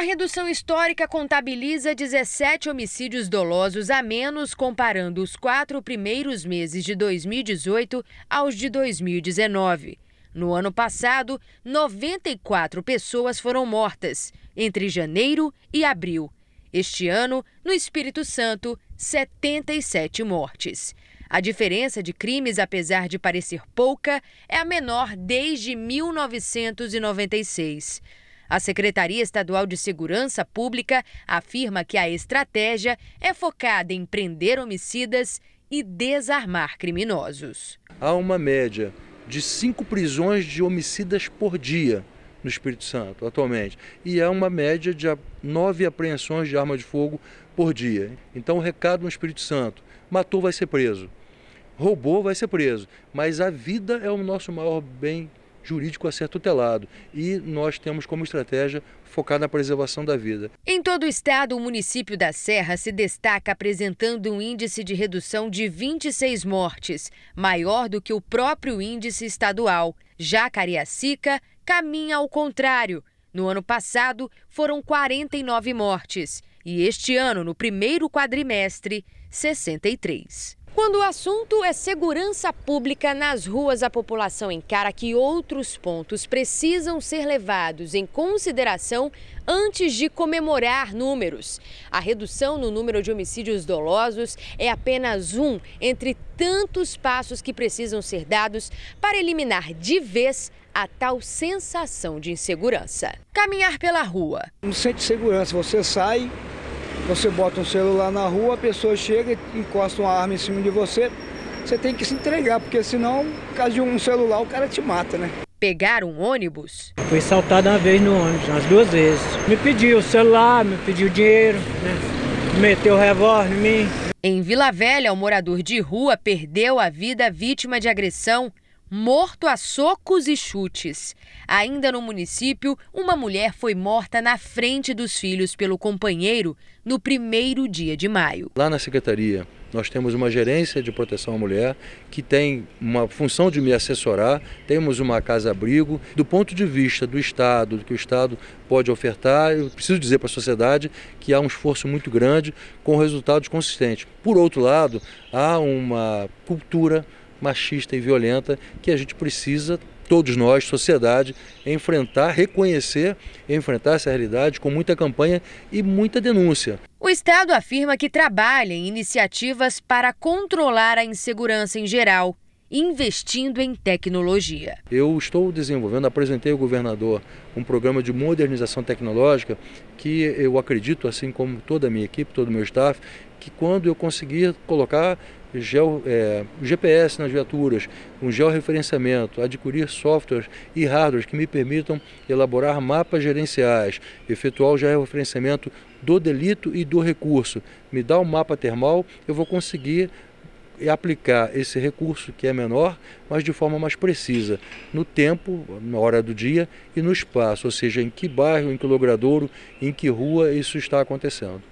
A redução histórica contabiliza 17 homicídios dolosos a menos, comparando os quatro primeiros meses de 2018 aos de 2019. No ano passado, 94 pessoas foram mortas, entre janeiro e abril. Este ano, no Espírito Santo, 77 mortes. A diferença de crimes, apesar de parecer pouca, é a menor desde 1996. A Secretaria Estadual de Segurança Pública afirma que a estratégia é focada em prender homicidas e desarmar criminosos. Há uma média de cinco prisões de homicidas por dia no Espírito Santo atualmente e há uma média de nove apreensões de arma de fogo por dia. Então o recado no Espírito Santo: matou vai ser preso, roubou vai ser preso, mas a vida é o nosso maior bem jurídico a ser tutelado. E nós temos como estratégia focar na preservação da vida. Em todo o estado, o município da Serra se destaca apresentando um índice de redução de 26 mortes, maior do que o próprio índice estadual. Já Cariacica caminha ao contrário. No ano passado, foram 49 mortes e este ano, no primeiro quadrimestre, 63. Quando o assunto é segurança pública nas ruas, a população encara que outros pontos precisam ser levados em consideração antes de comemorar números. A redução no número de homicídios dolosos é apenas um entre tantos passos que precisam ser dados para eliminar de vez a tal sensação de insegurança. Caminhar pela rua. Não sente segurança, você sai você bota um celular na rua, a pessoa chega, e encosta uma arma em cima de você, você tem que se entregar, porque senão, por causa de um celular, o cara te mata, né? Pegar um ônibus? Fui saltado uma vez no ônibus, umas duas vezes. Me pediu o celular, me pediu dinheiro, né? Meteu o revólver em mim. Em Vila Velha, o morador de rua perdeu a vida vítima de agressão morto a socos e chutes. Ainda no município, uma mulher foi morta na frente dos filhos pelo companheiro no primeiro dia de maio. Lá na secretaria, nós temos uma gerência de proteção à mulher que tem uma função de me assessorar, temos uma casa-abrigo. Do ponto de vista do Estado, do que o Estado pode ofertar, eu preciso dizer para a sociedade que há um esforço muito grande com resultados consistentes. Por outro lado, há uma cultura machista e violenta que a gente precisa todos nós, sociedade, enfrentar, reconhecer, enfrentar essa realidade com muita campanha e muita denúncia. O Estado afirma que trabalha em iniciativas para controlar a insegurança em geral investindo em tecnologia. Eu estou desenvolvendo, apresentei ao governador um programa de modernização tecnológica que eu acredito, assim como toda a minha equipe, todo o meu staff, que quando eu conseguir colocar geo, é, GPS nas viaturas, um georreferenciamento, adquirir softwares e hardwares que me permitam elaborar mapas gerenciais, efetuar o georreferenciamento do delito e do recurso, me dá um mapa termal, eu vou conseguir e aplicar esse recurso, que é menor, mas de forma mais precisa, no tempo, na hora do dia e no espaço, ou seja, em que bairro, em que logradouro, em que rua isso está acontecendo.